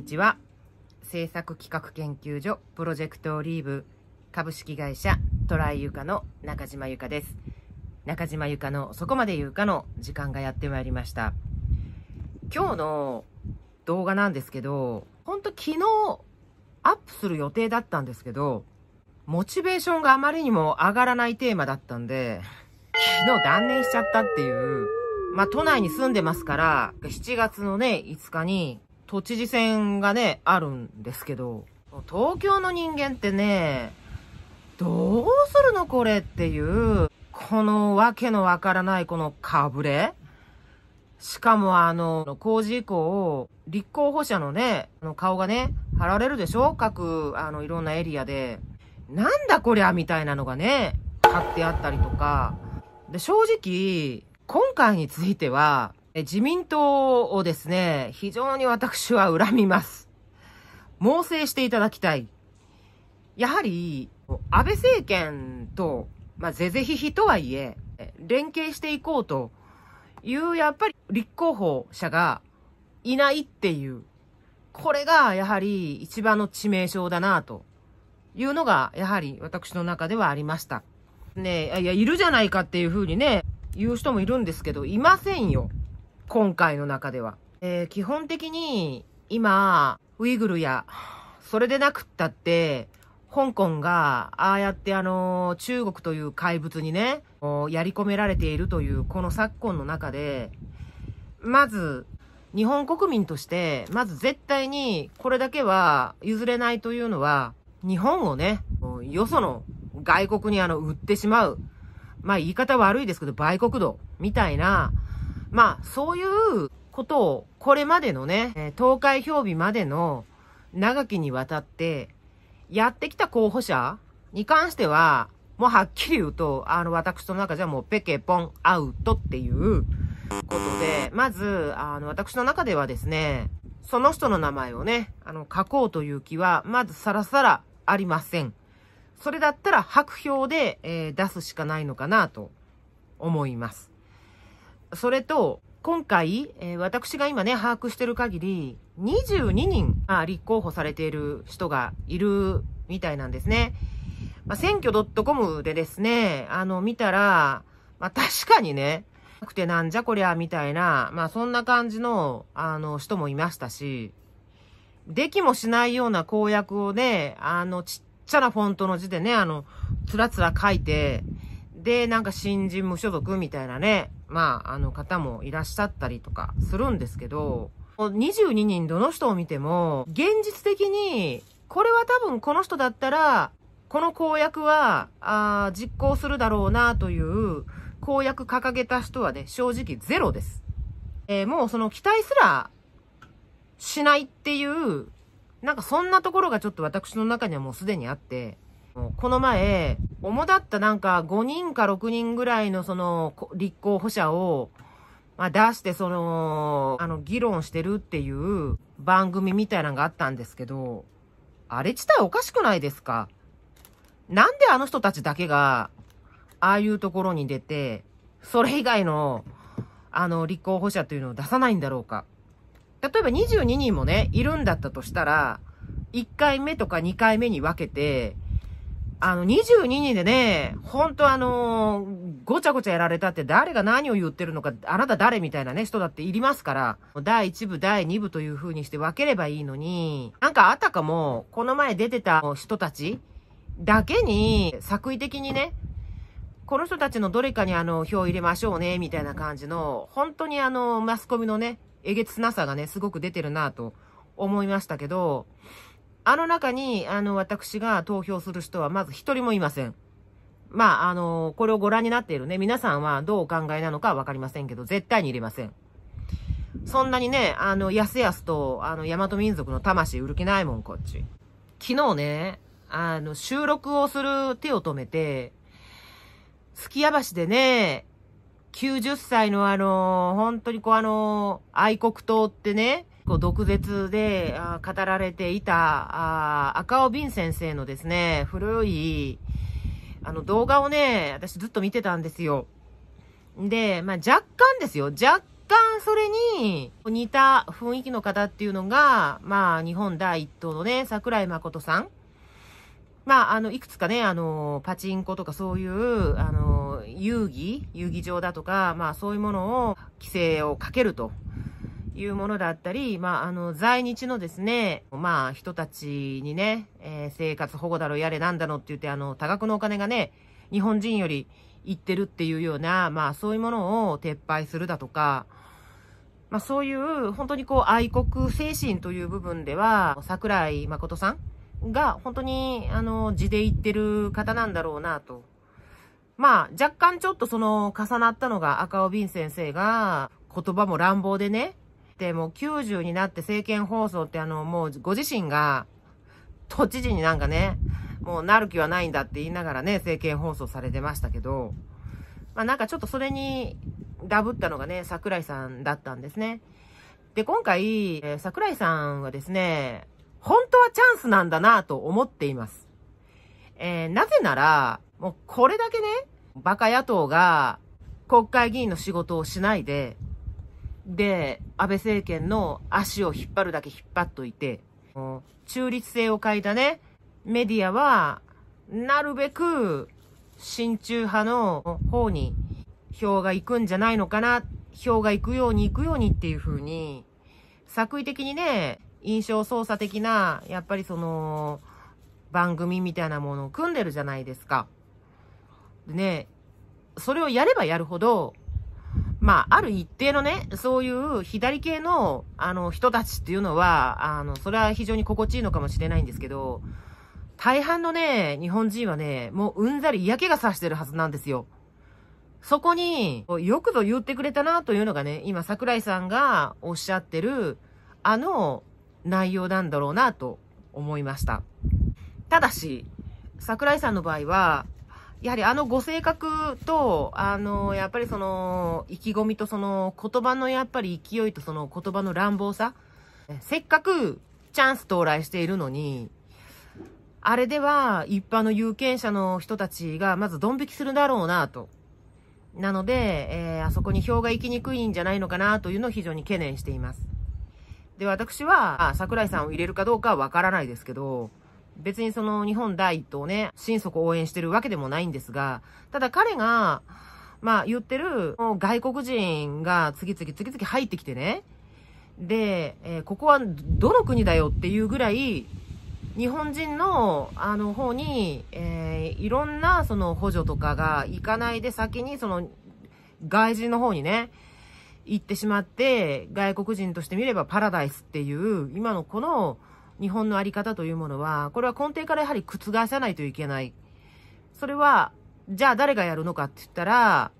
にちは制作企画研究所プロジェクトオリーブ株式会社トライユカの中島由香です中島由香のそこまで言うかの時間がやってまいりました今日の動画なんですけど本当昨日アップする予定だったんですけどモチベーションがあまりにも上がらないテーマだったんで昨日断念しちゃったっていうまあ、都内に住んでますから、7月のね、5日に都知事選がね、あるんですけど、東京の人間ってね、どうするのこれっていう、このわけのわからないこのかぶれしかもあの、工事以降、立候補者のね、の顔がね、貼られるでしょ各、あの、いろんなエリアで。なんだこりゃみたいなのがね、貼ってあったりとか。で、正直、今回については、自民党をですね、非常に私は恨みます。猛省していただきたい。やはり、安倍政権と、まあ、ぜぜひひとはいえ、連携していこうという、やっぱり立候補者がいないっていう、これがやはり一番の致命傷だなというのが、やはり私の中ではありました。ねいや、いるじゃないかっていうふうにね、言う人もいるんですけど、いませんよ。今回の中では。えー、基本的に今、ウイグルや、それでなくったって、香港が、ああやってあの、中国という怪物にね、やり込められているという、この昨今の中で、まず、日本国民として、まず絶対に、これだけは譲れないというのは、日本をね、よその外国にあの、売ってしまう。まあ言い方悪いですけど、売国度みたいなまあ、そういうことを、これまでのね、投開票日までの長きにわたって、やってきた候補者に関しては、もうはっきり言うと、あの、私の中じゃもうペケポンアウトっていうことで、まず、あの、私の中ではですね、その人の名前をね、あの、書こうという気は、まずさらさらありません。それだったら白票で、えー、出すしかないのかなと思います。それと、今回、えー、私が今ね、把握してる限り、22人あ、立候補されている人がいるみたいなんですね。まあ、選挙 .com でですね、あの、見たら、まあ、確かにね、なくてなんじゃこりゃ、みたいな、まあ、そんな感じの、あの、人もいましたし、できもしないような公約をね、あの、ちっちゃなフォントの字でね、あの、つらつら書いて、で、なんか新人無所属みたいなね、まあ、あの方もいらっしゃったりとかするんですけど、22人どの人を見ても、現実的に、これは多分この人だったら、この公約は、あ実行するだろうなという公約掲げた人はね、正直ゼロです。えー、もうその期待すらしないっていう、なんかそんなところがちょっと私の中にはもうすでにあって、この前、主だったなんか5人か6人ぐらいのその立候補者を、まあ、出してその、あの、議論してるっていう番組みたいなのがあったんですけど、あれ自体おかしくないですかなんであの人たちだけが、ああいうところに出て、それ以外の、あの、立候補者というのを出さないんだろうか。例えば22人もね、いるんだったとしたら、1回目とか2回目に分けて、あの、22人でね、ほんとあのー、ごちゃごちゃやられたって誰が何を言ってるのか、あなた誰みたいなね、人だっていりますから、第1部、第2部という風にして分ければいいのに、なんかあたかも、この前出てた人たちだけに、作為的にね、この人たちのどれかにあの、票入れましょうね、みたいな感じの、本当にあの、マスコミのね、えげつなさがね、すごく出てるなと思いましたけど、あの中に、あの、私が投票する人はまず一人もいません。まあ、あの、これをご覧になっているね、皆さんはどうお考えなのかわかりませんけど、絶対に入れません。そんなにね、あの、やすやすと、あの、大和民族の魂売る気ないもん、こっち。昨日ね、あの、収録をする手を止めて、月屋橋でね、90歳のあの、本当にこうあの、愛国党ってね、構毒舌で語られていた赤尾敏先生のですね、古いあの動画をね、私ずっと見てたんですよ。で、まあ若干ですよ。若干それに似た雰囲気の方っていうのが、まあ日本第一党のね、桜井誠さん。まあ、あの、いくつかね、あの、パチンコとかそういう、あの、遊戯、遊戯場だとか、まあそういうものを規制をかけるというものだったり、まあ、あの、在日のですね、まあ、人たちにね、えー、生活保護だろやれなんだうって言って、あの、多額のお金がね、日本人より行ってるっていうような、まあ、そういうものを撤廃するだとか、まあ、そういう、本当にこう、愛国精神という部分では、桜井誠さんが、本当に、あの、地で行ってる方なんだろうなと。まあ、若干ちょっとその、重なったのが赤尾瓶先生が、言葉も乱暴でね、、もう90になって政見放送ってあの、もうご自身が、都知事になんかね、もうなる気はないんだって言いながらね、政見放送されてましたけど、まあなんかちょっとそれにダブったのがね、桜井さんだったんですね。で、今回、え桜井さんはですね、本当はチャンスなんだなと思っています。えー、なぜなら、もうこれだけね、バカ野党が国会議員の仕事をしないで、で、安倍政権の足を引っ張るだけ引っ張っといて、中立性を欠いたね、メディアは、なるべく、親中派の方に票が行くんじゃないのかな、票が行くように行くようにっていう風に、作為的にね、印象操作的な、やっぱりその、番組みたいなものを組んでるじゃないですか。でね、それをやればやるほど、まあ、ある一定のね、そういう左系の、あの、人たちっていうのは、あの、それは非常に心地いいのかもしれないんですけど、大半のね、日本人はね、もううんざり嫌気がさしてるはずなんですよ。そこに、よくぞ言ってくれたなというのがね、今桜井さんがおっしゃってる、あの内容なんだろうなと思いました。ただし、桜井さんの場合は、やはりあのご性格と、あの、やっぱりその、意気込みとその、言葉のやっぱり勢いとその言葉の乱暴さ。せっかくチャンス到来しているのに、あれでは一般の有権者の人たちがまずドン引きするだろうなと。なので、えー、あそこに票が行きにくいんじゃないのかなというのを非常に懸念しています。で、私は、桜井さんを入れるかどうかはわからないですけど、別にその日本第一党ね、心底応援してるわけでもないんですが、ただ彼が、まあ言ってる、外国人が次々次々入ってきてね、で、えー、ここはどの国だよっていうぐらい、日本人の、あの方に、えー、いろんなその補助とかが行かないで先にその外人の方にね、行ってしまって、外国人として見ればパラダイスっていう、今のこの日本のあり方というものは、これは根底からやはり覆さないといけない。それは、じゃあ誰がやるのかって言ったら、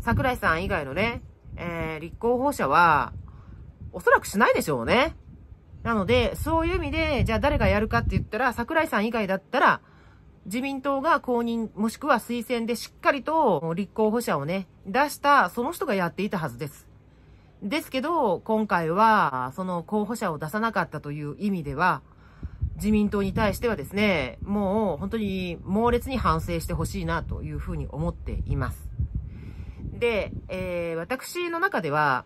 桜井さん以外のね、えー、立候補者は、おそらくしないでしょうね。なので、そういう意味で、じゃあ誰がやるかって言ったら、桜井さん以外だったら、自民党が公認、もしくは推薦でしっかりと立候補者をね、出した、その人がやっていたはずです。ですけど、今回は、その候補者を出さなかったという意味では、自民党に対してはですね、もう本当に猛烈に反省してほしいなというふうに思っています。で、えー、私の中では、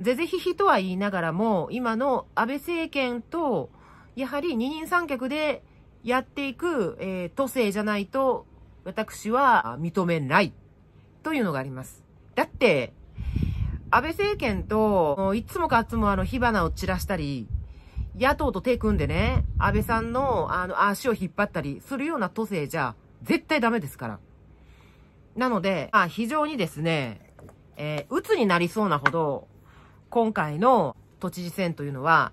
是々非々とは言いながらも、今の安倍政権と、やはり二人三脚でやっていく、えー、都政じゃないと、私は認めないというのがあります。だって、安倍政権と、いつもかつもあの火花を散らしたり、野党と手組んでね、安倍さんの、あの、足を引っ張ったりするような都政じゃ、絶対ダメですから。なので、まあ、非常にですね、えー、鬱になりそうなほど、今回の都知事選というのは、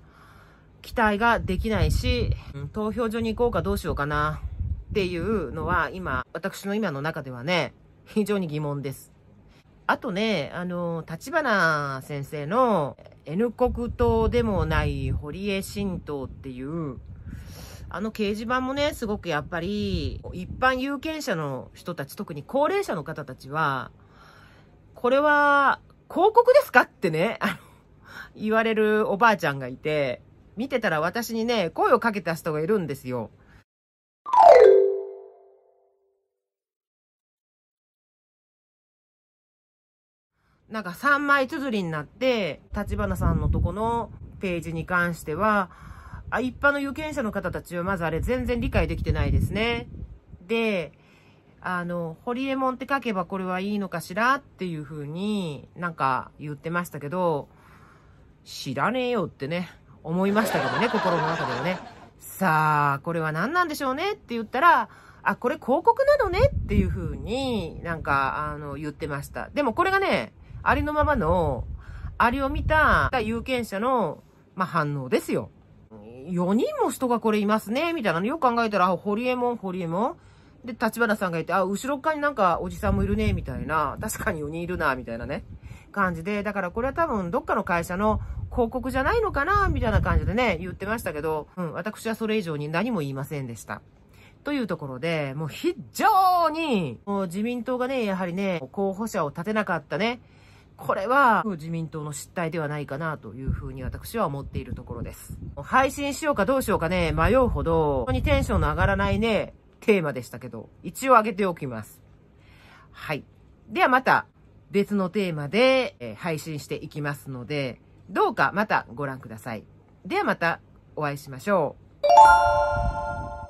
期待ができないし、投票所に行こうかどうしようかな、っていうのは、今、私の今の中ではね、非常に疑問です。あとね、あの、立花先生の N 国党でもない堀江新党っていう、あの掲示板もね、すごくやっぱり、一般有権者の人たち、特に高齢者の方たちは、これは広告ですかってね、あの、言われるおばあちゃんがいて、見てたら私にね、声をかけた人がいるんですよ。なんか3枚綴りになって、立花さんのとこのページに関しては、あ一般の有権者の方たちはまずあれ全然理解できてないですね。で、あの、ホリエモンって書けばこれはいいのかしらっていう風になんか言ってましたけど、知らねえよってね、思いましたけどね、心の中ではね。さあ、これは何なんでしょうねって言ったら、あ、これ広告なのねっていう風になんか、あの、言ってました。でもこれがね、ありのままの、あれを見た有権者の、まあ、反応ですよ。4人も人がこれいますね、みたいなの。よく考えたら、あ、ホリエモン、ホリエモン。で、立花さんがいて、あ、後ろっかになんかおじさんもいるね、みたいな。確かに4人いるな、みたいなね。感じで。だからこれは多分どっかの会社の広告じゃないのかな、みたいな感じでね、言ってましたけど、うん、私はそれ以上に何も言いませんでした。というところで、もう非常に、もう自民党がね、やはりね、候補者を立てなかったね、これは自民党の失態ではないかなというふうに私は思っているところです。配信しようかどうしようかね、迷うほど、本当にテンションの上がらないね、テーマでしたけど、一応上げておきます。はい。ではまた別のテーマで配信していきますので、どうかまたご覧ください。ではまたお会いしましょう。